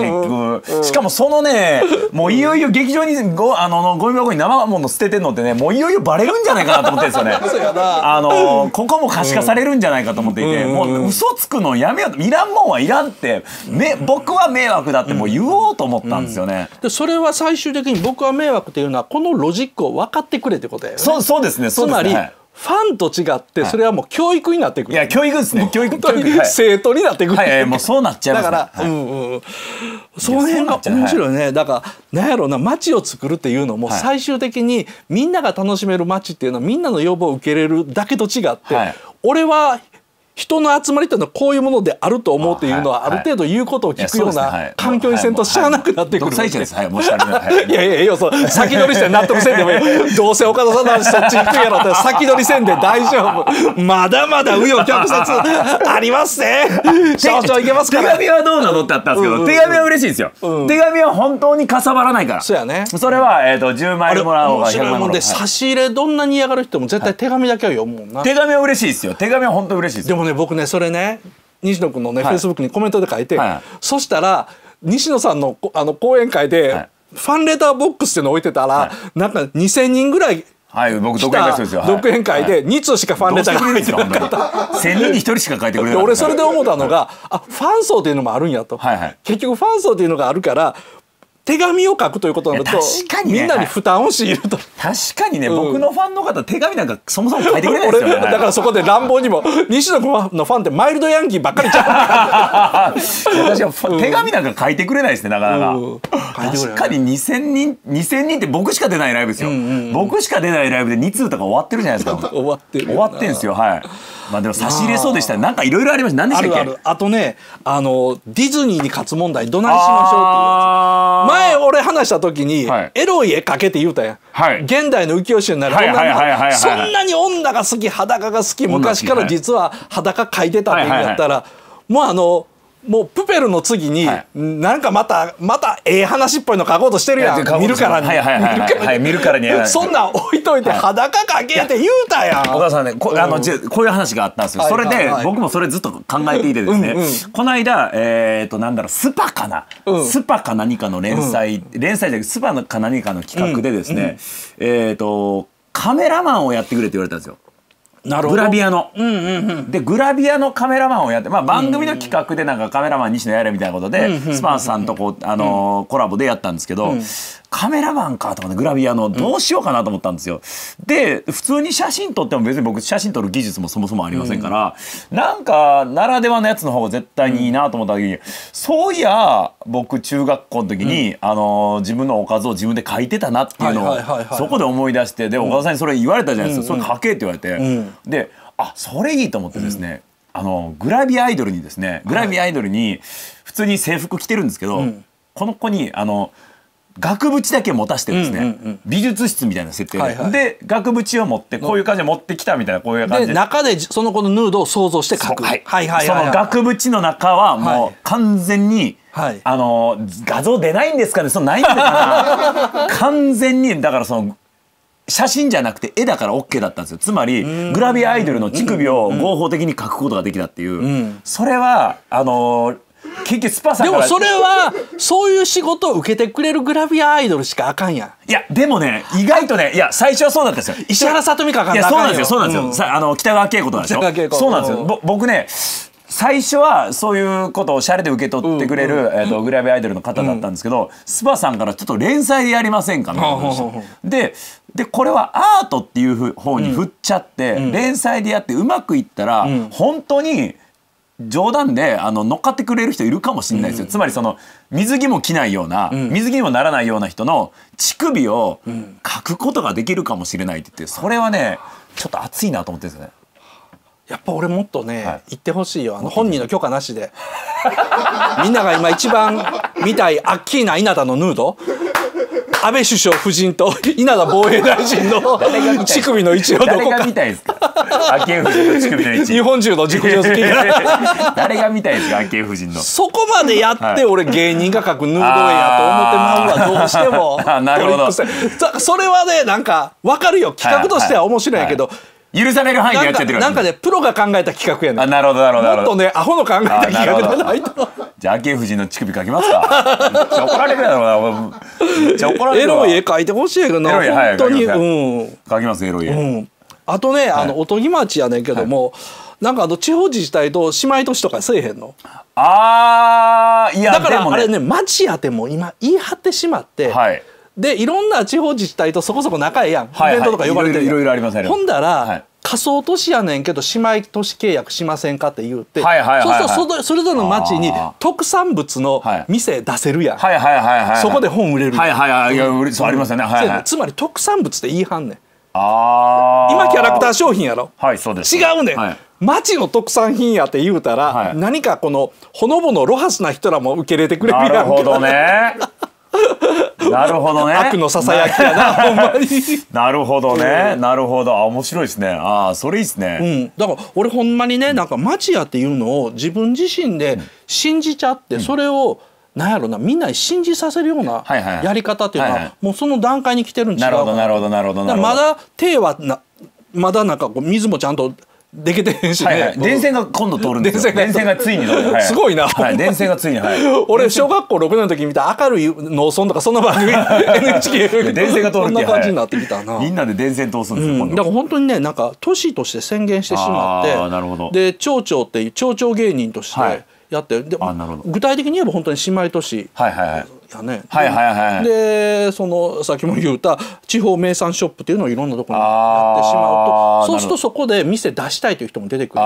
ん、しかもそのねもういよいよ劇場にごあのゴミ箱に生もの捨ててんのってねもういよいよバレるんじゃないかなと思ってるんですよねあのここも可視化されるんじゃないかと思っていて、うん、もう嘘つくのやめよういらんもんはいらんってめ僕は迷惑だってもう言おうと思ったんですよね、うん、でそれは最終的に僕は迷惑というのはこのロジックを分かってくれってことだよね。そうそうですね。すねつまり、はい、ファンと違ってそれはもう教育になってくる、はい、いや教育ですね教育教育、生徒になってくる、はい、はい、もうそうなっちゃいます、ね、だから、うんうんその辺が面白いねだからなんやろうな街を作るっていうのも最終的にみんなが楽しめる街っていうのはみんなの要望を受け入れるだけと違って、俺は人の集まりというのはこういうものであると思うというのはある程度言うことを聞くような環境にせんとしゃあなくなってくる。いやいやいやそう先取りして納得せんでもいいどうせ岡田さんの話そっち行くやろって先取りせんで大丈夫まだまだ紆余曲折ありますね少々いけますから手紙はどうなのってあったんですけど、うんうん、手紙は嬉しいですよ、うん、手紙は本当にかさばらないからそやねそれは、えーと、と10枚もらおうが100枚もらおうが差し入れどんなに嫌がる人も絶対手紙だけは読むもんな、はい、手紙は嬉しいですよ手紙は本当嬉しいですでもねね僕ねそれね西野君のね、フェイスブックにコメントで書いて、はい、そしたら西野さんのあの講演会で、はい、ファンレターボックスっての置いてたら、はい、なんか2,000人ぐらいはい、僕独演会ですよ。独演会で2通しかファンレターが入ってなかった。1000人に1人しか書いてくれない。俺それで思ったのが、あ、ファン層っていうのもあるんやと。結局ファン層っていうのがあるから、手紙を書くということになると、ね、みんなに負担を強いると確かにね、うん、僕のファンの方手紙なんかそもそも書いてくれないですよ、ね、だからそこで乱暴にも 西野君のファンってマイルドヤンキーばっかりちゃう手紙なんか書いてくれないですねなかなか、うん、確かに2000人2000人って僕しか出ないライブですよ、うんうん僕しか出ないライブで2通とか終わってるじゃないですか終わってる終わってんですよはいまあでも差し入れそうでしたなんかいろいろありました何でしたっけあとねあのディズニーに勝つ問題どないしましょうっていうやつ前俺話した時に、エロい絵描けって言うたやん、はい、現代の浮世絵になる女そんなに女が好き裸が好き昔から実は裸描いてたって言うんやったら、もうあの。もうプペルの次に、はい、なんかまたまたええ話っぽいの書こうとしてるやん見るからに、はいはいはいはい、はい、見るからにそんなん置いといて裸かけって言うたやん小川さんねこあの、うこういう話があったんですよ、はいはいはい、それで僕もそれずっと考えていてですねうん、この間えっ、となんだろうスパかな、うん、スパか何かの連載、連載じゃなくてスパか何かの企画でですね、えっ、とカメラマンをやってくれって言われたんですよグラビアの、うんうんうん、でグラビアのカメラマンをやって、まあ、番組の企画でなんかカメラマン西野やれみたいなことで、うんうん、スパンさんとこう、あのコラボでやったんですけど、うん、カメラマンかとかねグラビアのどうしようかなと思ったんですよ。うん、で普通に写真撮っても別に僕写真撮る技術もそもそもありませんから、うん、なんかならではのやつの方が絶対にいいなと思った時に、うん、そういや僕中学校の時に、うん、あの自分のおかずを自分で書いてたなっていうのをそこで思い出してで岡田さんにそれ言われたじゃないですか、それ書けって言われて、であそれいいと思ってですね、あのグラビアアイドルにですねグラビアアイドルに普通に制服着てるんですけど、この子にあの「額縁だけ持たしてですね、うんうんうん、美術室みたいな設定で、はいはい、で額縁を持ってこういう感じで持ってきたみたいなこういう感じで中でその子のヌードを想像して描く、はい、はいはいはい、その額縁の中はもう完全に、はい、あの画像出ないんですかねそのないんだか 完全にだからその写真じゃなくて絵だから OK だったんですよつまりグラビアアイドルの乳首を合法的に描くことができたっていう、うそれはあのー結局スパさんでもそれはそういう仕事を受けてくれるグラビアアイドルしかあかんやんいやでもね意外とねいや最初はそうだっんですよ石原さとみかかんいやそうなんですよそうなんですよ、さあの北川景子となんでしょそうなんですよ、僕ね最初はそういうことをおしゃれで受け取ってくれる、えと、グラビアアイドルの方だったんですけど、スパさんからちょっと連載でやりませんかみたいな話、ででこれはアートっていう方に振っちゃって、連載でやってうまくいったら、本当に。冗談であの乗っかってくれる人いるかもしれないですよ、うん、つまりその水着も着ないような、うん、水着にもならないような人の乳首を書くことができるかもしれないって言ってそれはねちょっと熱いなと思ってるんですね。やっぱ俺もっとね、はい、言ってほしいよあの本人の許可なしで みんなが今一番見たいアッキーナ稲田のヌード安倍首相夫人と稲田防衛大臣の乳首の位置をどこか。昭恵夫人の乳首の位置日本中の自己上好き誰が見たいですか昭恵夫人のそこまでやって、俺芸人が書くヌードルやと思ってまうわどうしても なるほどそれはねなんか分かるよ企画としては面白いんやけど、はいはいはい許される範囲でやっちゃってるなんかねプロが考えた企画やねあなるほどなるほどもっとねアホの考えた企画じゃないとじゃあ昭恵夫人の乳首書きますかめっち怒られるやろなめっちゃ怒られるエロい絵描いてほしいけどなエロい、はい、本当に、うん、書きますエロい絵、うんあとね、あの、おとぎ町やねんけども、なんかあの地方自治体と姉妹都市とかせえへんのあーいやだからあれね町やても今言い張ってしまって、はい、でいろんな地方自治体とそこそこ仲ええやん、イベントとか呼ばれてるいろいろありまんねほんだら、仮想都市やねんけど姉妹都市契約しませんかって言うて、はいはいそうするとそれぞれの町に特産物の店出せるやん、はい、はいはいはいはい、そこで本売れるはいはいはい、いはいいそうありまいはね、はいはい、つまり特産物って言いはんねい今キャラクター商品やろ、はい、そうです違うねん、はい、町の特産品やって言うたら、はい、何かこのほのぼのロハスな人らも受け入れてくれるやんなるほどね なるほどね。悪のささやきやな、ほんまに。なるほどね、なるほど、あ、面白いですね。あ、あそれいいですね。うん、だから、俺ほんまにね、なんか町やっていうのを自分自身で信じちゃって、それを。なんやろなみんなに信じさせるようなやり方っていうのはもうその段階に来てるん違うなるほどなるほどなるほどまだ手はなまだなんか水もちゃんとでけてへんし、ねはいはい、電線が今度通るんですよ電線がついに通る、はい、すごいな、はい、電線がついに、はい、俺小学校6年の時見た明るい農村とかそんな番組 NHK 電線が通るってそんな感じになってきたな、みんなで電線通すんですよ、うん、だから本当にねなんか都市として宣言してしまってで町長っていう町長芸人としてやってで具体的に言えば本当に姉妹都市だね。でそのさっきも言うた地方名産ショップっていうのをいろんなところにやってしまうとそうするとそこで店出したいという人も出てくる。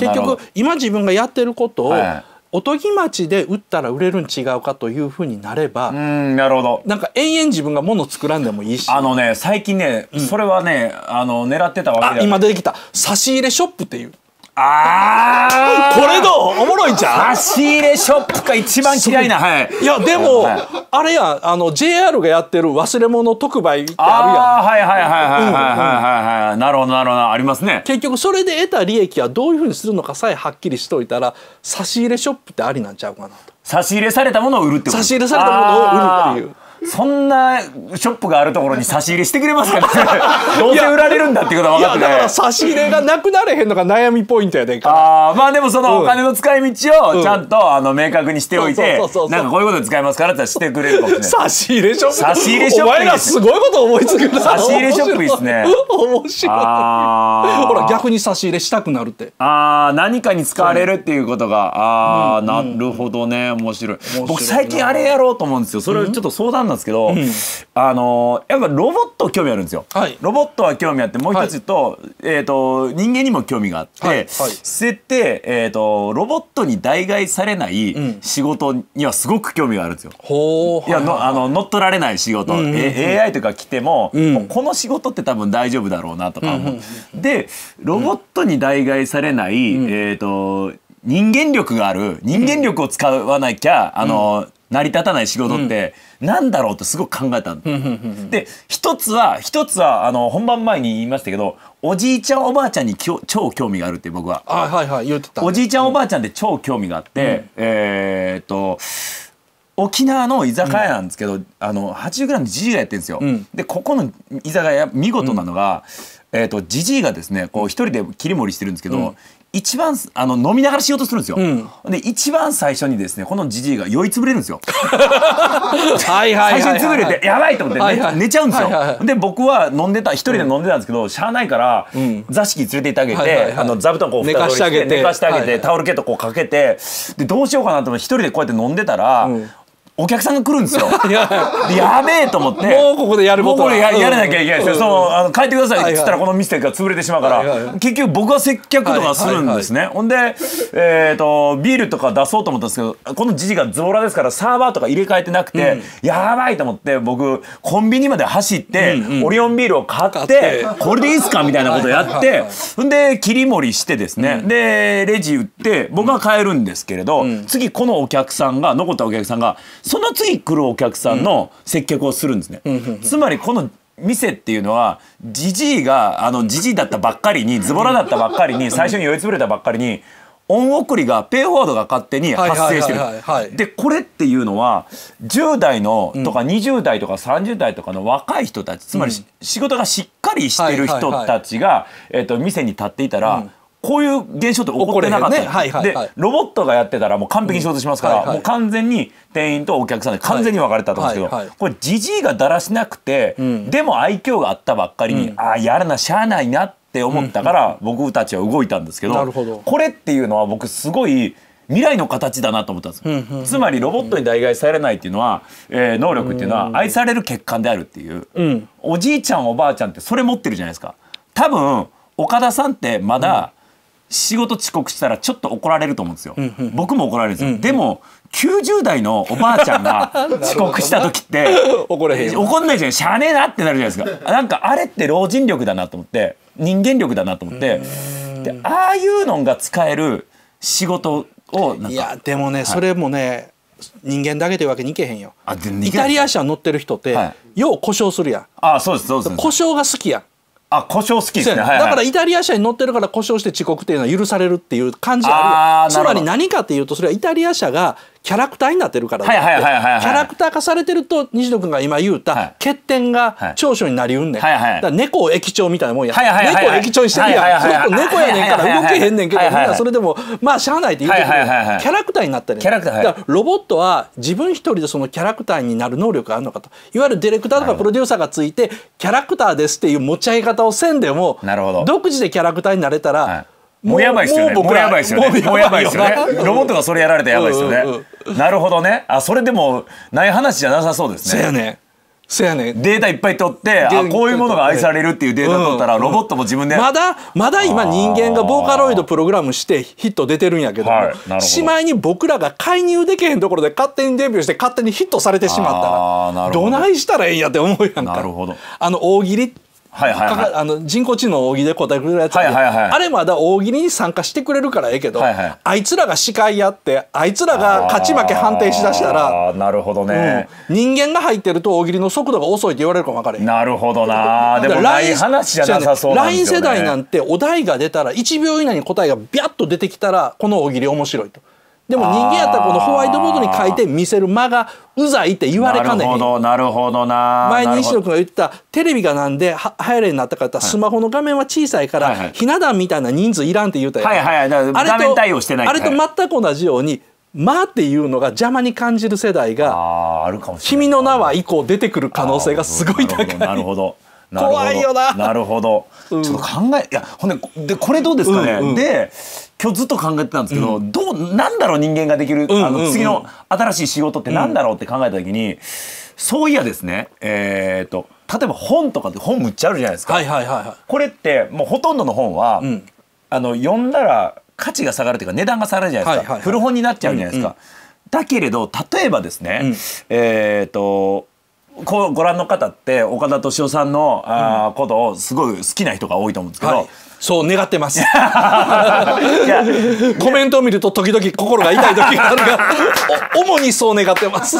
結局今自分がやってることを、はいおとぎ町で売ったら売れるん違うかというふうになればうんなるほどなんか延々自分がもの作らんでもいいしあのね最近ね、うん、それはねあの狙ってたわけだ今出てきた差し入れショップっていうああこれどうおもろいじゃん差し入れショップが一番嫌いなはいいやでも、はい、あれやあの JR がやってる忘れ物特売ってあるやんはいはいはいはいはいはいはい、なるほどなるほどありますね結局それで得た利益はどういうふうにするのかさえはっきりしといたら差し入れショップってありなんちゃうかなと差し入れされたものを売るってこと差し入れされたものを売るっていうそんなショップがあるところに差し入れしてくれますかね どうせ売られるんだっていうことは分かってだから差し入れがなくなれへんのが悩みポイントやねあまあでもそのお金の使い道をちゃんとあの明確にしておいてなんかこういうことで使いますからってしてくれるかもしれない差し入れショップ差し入れショップお前らすごいこと思いつくな差し入れショップいいっすね面白いほら逆に差し入れしたくなるってああ何かに使われるっていうことがああ、うん、なるほどね面白い僕最近あれやろうと思うんですよそれちょっと相談なんですけど、うん、あのやっぱロボット興味あるんですよ、はい、ロボットは興味あってもう一つとはい、えーと、人間にも興味があって、はいはい、それて、えーと、ロボットに代替されない仕事にはすごく興味があるんですよ。うん、いやのあの乗っ取られない仕事、うんうんうん、AI とか来てもうん、もこの仕事って多分大丈夫だろうなとか思う。うんうん、でロボットに代替されない、うん、えーと、人間力がある人間力を使わなきゃ、あの成り立たない仕事って、うんなんだろうってすごく考えたで一つは一つはあの本番前に言いましたけどおじいちゃんおばあちゃんにきょ超興味があるって僕はあ、はいはい、言ってたおじいちゃんおばあちゃんって超興味があって、うん、えー、っと沖縄の居酒屋なんですけど、うん、あの八十グラムジジじがやってるんですよ。うん、でここの居酒屋見事なのが、えーと、ジジイがですねこう一人で切り盛りしてるんですけど、一番あの飲みながらしようとするんですよ、うん、で一番最初にですねこのじじいが酔いつぶれるんですよ はいはい、最初につぶれてやばいと思って、はいはい、寝ちゃうんですよ、はいはい、で僕は飲んでた一人で飲んでたんですけど、うん、しゃあないから座敷連れて行ってあげて、はいはいはい、あの座布団こう寝かしてあげててあげて、はいはい、タオルケットこうかけてでどうしようかなと思って一人でこうやって飲んでたら、うんお客さんが来るんですよ やべえと思ってもうここでやるもうこれややらなきゃいけないですよ、うん、そうあの変えてくださいって言ったらこの店が潰れてしまうから、はいはい結局僕は接客とかするんですね、はいはいはい、ほんで、えーと、ビールとか出そうと思ったんですけどこのじじがズボラですからサーバーとか入れ替えてなくて、うん、やばいと思って僕コンビニまで走って、うんうん、オリオンビールを買ってこれでいいっすかみたいなことやって ほんで切り盛りしてですね、うん、でレジ売って僕は買えるんですけれど、次このお客さんが残ったお客さんが「その次来るお客さんの接客をするんですね。つまりこの店っていうのはじじいがあのじじいだったばっかりにズボラだったばっかりに最初に酔いつぶれたばっかりに恩送りがペイフォードが勝手に発生してる。でこれっていうのは10代のとか20代とか30代とかの若い人たち、つまり仕事がしっかりしてる人たちが、えっと店に立っていたら。うんこういう現象って起こってなかった、ねはいはい、でロボットがやってたらもう完璧に仕事しますから、うんはいはい、もう完全に店員とお客さんで完全に分かれたと思うんですけど、はいはい、これじじいがだらしなくて、うん、でも愛嬌があったばっかりに、うん、ああやらなしゃあないなって思ったから、僕たちは動いたんですけどど、これっていうのは僕すごい未来の形だなと思ったんです、うんうん、つまりロボットに代替されないっていうのは、えー、能力っていうのは愛される欠陥であるっていう、おじいちゃんおばあちゃんってそれ持ってるじゃないですか。多分岡田さんってまだ、仕事遅刻したらちょっと怒られると思うんですよ、うんうん、僕も怒られるんですよ、うんうん、でも90代のおばあちゃんが 遅刻した時って怒らへん怒んないじゃんしゃあねえなってなるじゃないですかなんかあれって老人力だなと思って人間力だなと思ってでああいうのが使える仕事をいやでもね、はい、それもね人間だけというわけにいけへんよイタリア車乗ってる人って、はい、よう故障するやんあそうですそうです故障が好きやんあ故障好きですね、はいはい、だからイタリア車に乗ってるから故障して遅刻っていうのは許されるっていう感じあるよつまり何かっていうとそれはイタリア車がキャラクターになってるからキャラクター化されてると西野君が今言うた欠点が長所になりうんねん、だ猫を駅長みたいなもんや、猫を駅長にしてるやん、はい猫やねんから動けへんねんけど、みんなそれでもまあしゃあないって言うてるけど、キャラクターになったり、だからロボットは自分一人でそのキャラクターになる能力があるのかといわゆるディレクターとかプロデューサーがついてキャラクターですっていう持ち合い方をせんでも独自でキャラクターになれたら、はいもうやばいですよね。もうやばいですよね。もうやばいっすよね。ロボットがそれやられたらやばいですよね。なるほどね。あ、それでもない話じゃなさそうですね。そうやね。そうやね。データいっぱい取って、あ、こういうものが愛されるっていうデータ取ったら、ロボットも自分で。まだ、まだ今人間がボーカロイドプログラムしてヒット出てるんやけどしまいに僕らが介入できへんところで勝手にデビューして勝手にヒットされてしまったら、どないしたらええんやって思うやんか。なるほど。あの、大喜利はいはいはい、あの人工知能大喜利で答えてくれるやつはいはいはい、あれまだ大喜利に参加してくれるからええけど、はいはい、あいつらが司会やってあいつらが勝ち負け判定しだしたらなるほどね、うん、人間が入ってると大喜利の速度が遅いって言われるかも分かれなるほどなでもない話じゃなさそうなんですよ、ね、LINE 世代なんてお題が出たら1秒以内に答えがビャッと出てきたらこの大喜利面白いと。でも人間やったらこのホワイトボードに書いて見せる間がうざいって言われかねへんなるほどな前に石野君が言ったテレビがなんでは流行れになったかってスマホの画面は小さいから、ひな壇みたいな人数いらんって言うたやん、はいはい、画面対応してないあれと全く同じように間っていうのが邪魔に感じる世代が「君の名は」以降出てくる可能性がすごい高い。なるほど 怖いよな。なるほど。ちょっと考え、いや、ほんで、これどうですかね。で、今日ずっと考えてたんですけど、うん、どうなんだろう人間ができる、あの次の新しい仕事ってなんだろうって考えた時に、そういやですねえっ、と例えば本とかって本むっちゃあるじゃないですか、はいはいはいはい、これってもうほとんどの本は、うん、あの読んだら価値が下がるというか値段が下がるじゃないですか、古本になっちゃうじゃないですか、うんうん、だけれど例えばですね、うん、えっ、とこうご覧の方って岡田敏夫さんの、うん、あことをすごい好きな人が多いと思うんですけど、はいそう願ってます コメントを見ると時々心が痛い時があるが 主にそう願ってます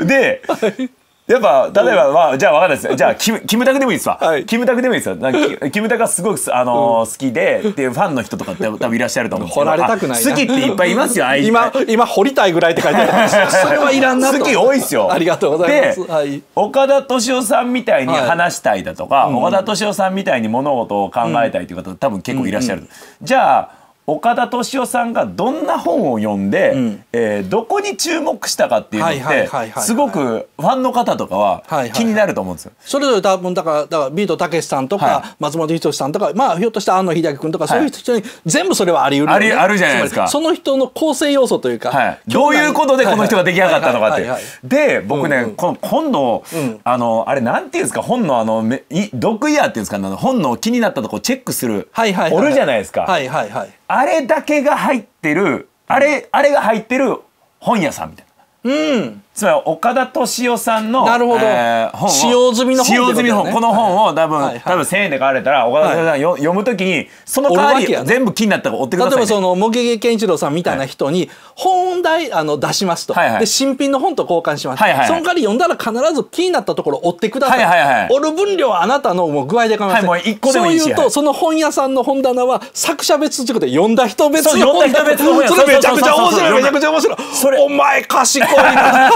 で、はいやっぱ例えば、まあ、じゃあ分かんないです じゃあキムキムタクでもいいですわ、はい、キムタクでもいいですよな キムタクがすごく、あのー好きでうファンの人とかって多分いらっしゃると思うんですけど掘られたくないな好きっていっぱいいますよ 今今掘りたいぐらいって書いてあるそれはいらんなと好き多いっすよありがとうございます、はい、岡田敏夫さんみたいに話したいだとか、はい、岡田敏夫さんみたいに物事を考えたいという方、うん、多分結構いらっしゃる、んうん、じゃあ岡田敏夫さんがどんな本を読んで、うん、えー、どこに注目したかっていうのってすごくファンの方とかは気になると思うんですよ。それぞれ多分だからだからビートたけしさんとか、はい、松本人志さんとか、まあ、ひょっとしたら庵野秀明君とか、そういう人に全部それはあり得る、ね、ありあるじゃないですかその人の構成要素というか、はい、どういうことでこの人が出来上がったのかって で僕ね、うんうん、この本の、うん、あのあれなんていうんですか本のあのめい毒イヤーっていうんですか、ね、本の気になったとこチェックする、はいはいはい、おるじゃないですか。はいはいはいあれだけが入ってるあれあれが入ってる本屋さんみたいな。うんつまり岡田敏夫さんのなるほど、えー、本使用済みの本、ね、使用済みの本この本を多分、はいはい、多分1000円で買われたら岡田さん、はい、読むときにその代わり全部気になったら追ってください、ね、例えばその茂木健一郎さんみたいな人に本題あの出しますと、はいはい、で新品の本と交換します、はいはい、その代わり読んだら必ず気になったところ追ってください,、はいはいはい、折る分量はあなたのもう具合で考えませはい、もう1個でもいいそういうと、その本屋さんの本棚は作者別ということで読んだ人別の本棚それめちゃくちゃ面白いめちゃくちゃ面白いお前賢いな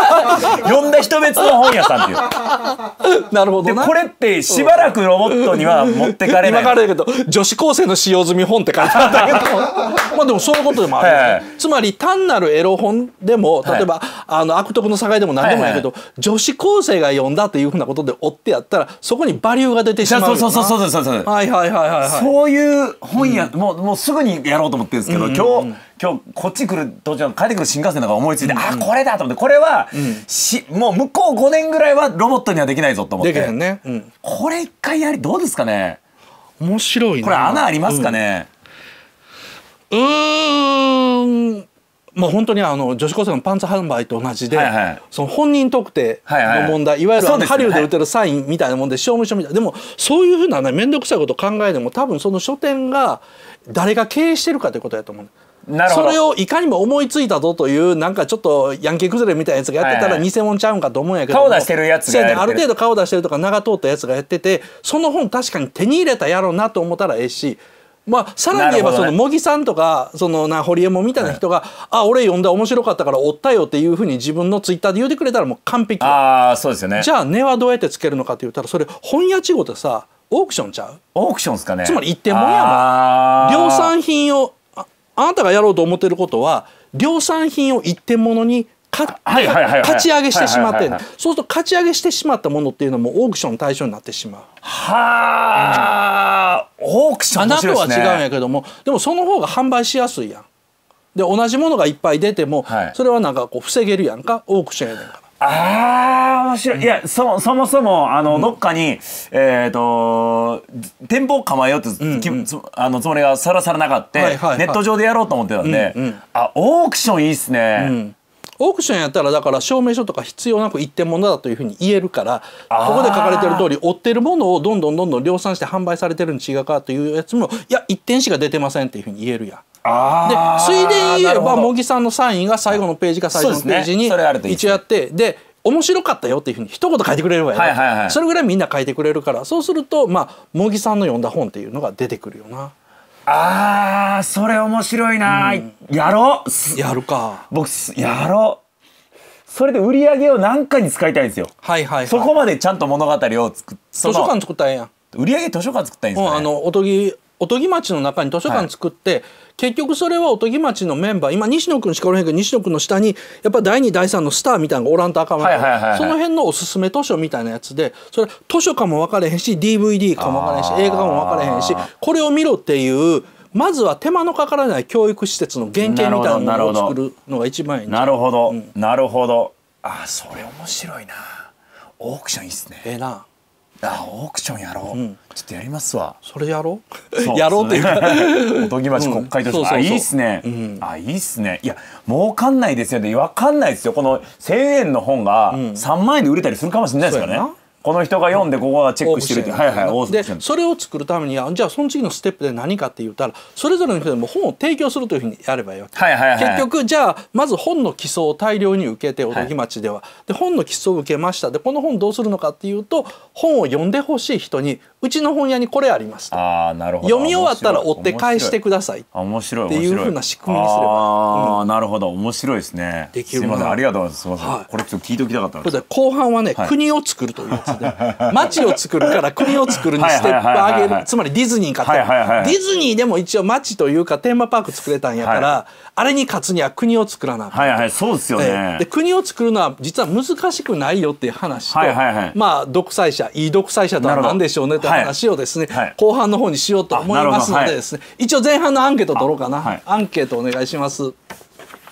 読 んだ人別の本屋さんっていう。なるほどこれってしばらくロボットには持ってかれない。今からだけど女子高生の使用済み本って書いてあったけど まあでもそういうことでもある、ねはいはい、つまり単なるエロ本でも例えば、はい、あの悪徳の境でも何でもないけど、はいはい、女子高生が読んだというふうなことで追ってやったらそこにバリューが出てしまうそうそうそうそうそうそういそういう本屋、うん、もうもうすぐにやろうと思ってるんですけど、うんうんうん、今日今日こっち来る途中帰ってくる新幹線とか思いついて、うんうん、あこれだと思ってこれは、しもう向こう5年ぐらいはロボットにはできないぞと思ってできへんね、うん、これ一回やりどうですかね面白いこれ穴ありますかねうんもう本当にあの女子高生のパンツ販売と同じで、はいはい、その本人特定の問題、はいはい、いわゆる、ハリウッドで売ってるサインみたいなもんで証明書みたいな、でもそういうふうなね面倒くさいことを考えても多分その書店が誰が経営してるかということやと思うそれをいかにも思いついたぞというなんかちょっとヤンキー崩れみたいなやつがやってたら偽物ちゃうんかと思うんやけど顔出してるやつがやある程度顔出してるとか長通ったやつがやっててその本確かに手に入れたやろうなと思ったらええしまあ、さらに言えばその茂木さんとかそのな堀江門みたいな人が「あ俺読んだ面白かったからおったよ」っていうふうに自分のツイッターで言うてくれたらもう完璧あそうですよねじゃあ値はどうやってつけるのかって言ったらそれ本屋地ごとさオークションちゃうオークションですかねつまり一点もんやもん量産品をあなたがやろうと思ってることは量産品を一点物にか、は勝ち上げしてしまって、そうすると勝ち上げしてしまったものっていうのもオークション対象になってしまう。はあ、うん、オークション、ね、穴とは違うんやけどもでもその方が販売しやすいやん。で同じものがいっぱい出ても、はい、それはなんかこう防げるやんかオークションやねんから。ああ面白いいやそそもそもあの、うん、どっかにえっ、ー、と店舗を構えようってき、うんうん、あのつもりがさらさらなかった、はいはい、ネット上でやろうと思ってたんで、うんうん、あオークションいいっすね、うん、オークションやったらだから証明書とか必要なく一点物だというふうに言えるからここで書かれてる通り追ってるものをどんどんどんどん量産して販売されてるに違うかというやつもいや一点しか出てませんっていうふうに言えるやん。で水田言えば茂木さんのサインが最後のページか最後のページに一応やってで面白かったよっていうふうに一言書いてくれればや、はいはい、それぐらいみんな書いてくれるからそうするとまあ茂木さんの読んだ本っていうのが出てくるよな。ああそれ面白いな、うん、やろうやるか僕やろうそれで売り上げを何かに使いたいんですよはいはい、はい、そこまでちゃんと物語を作っ図書館作ったんや売り上げ図書館作ったんですか、ね、あのおとぎおとぎ町の中に図書館作って、はい、結局それはおとぎ町のメンバー今西野君しかおらへんけど西野君の下にやっぱ第2第3のスターみたいなのがおらんとあかんわけ、はいはい、その辺のおすすめ図書みたいなやつでそれ図書館も分かれへんし DVD かも分かれへんし映画かも分かれへんしこれを見ろっていうまずは手間のかからない教育施設の原型みたいなものを作るのが一番いいなるほど、うん、なるほどあそれ面白いなオークションいいっすねええー、なあオークションやろう、うん、ちょっとやりますわそれやろうやろうっていうかおとぎ町国会図書、うあいいっすね、うん、あいいっすねいや儲かんないですよね分かんないですよこの1,000円の本が3万円で売れたりするかもしれないですからね、この人が読んでここはチェックしてるってはいはいでそれを作るためにはじゃあその次のステップで何かって言ったらそれぞれの人でも本を提供するというふうにやればいいわけ、はいはいはい、結局じゃあまず本の基礎を大量に受けておとぎ町では、はい、で本の基礎を受けましたでこの本どうするのかっていうと本を読んでほしい人にうちの本屋にこれありますとあなるほど読み終わったら追って返してください面白いっていうふうな仕組みにすればあ、うん、なるほど面白いですねできるすみませんありがとうございます、すまはい、これちょっと聞いておきたかったんです後半はね、はい、国を作るというつで街を作るから国を作るにステップ上げるつまりディズニーかってディズニーでも一応街というかテーマパーク作れたんやから、あれに勝つには国を作らなはいはいそうですよね、で国を作るのは実は難しくないよっていう話と、まあ独裁者いい独裁者とは何でしょうねって話をですね、後半の方にしようと思いますのでですね、一応前半のアンケート取ろうかな、アンケートお願いします。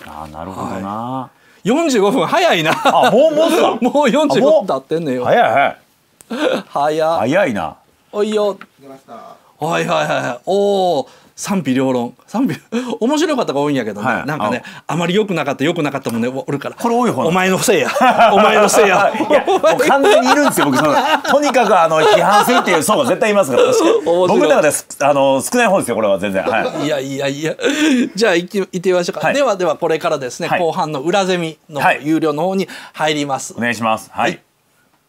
あなるほどな、45分早いなあもうもうす もう45分経ってんねよ早い早い早いなおいよはいはいはいおお賛否両論賛否 面白い方が多いんやけどね、はい、なんかねあまり良くなかった良くなかったもんねおるからこれ多い方お前のせいや お前のせいやもう完全にいるんですよ僕その とにかくあの批判性っていう層が絶対いますから僕の中ですあの少ない方ですよこれは全然、はい、いやいやいやじゃあ行ってみましょうか、はい、ではではこれからですね、後半の裏ゼミの有料の方に入ります、お願いしますはい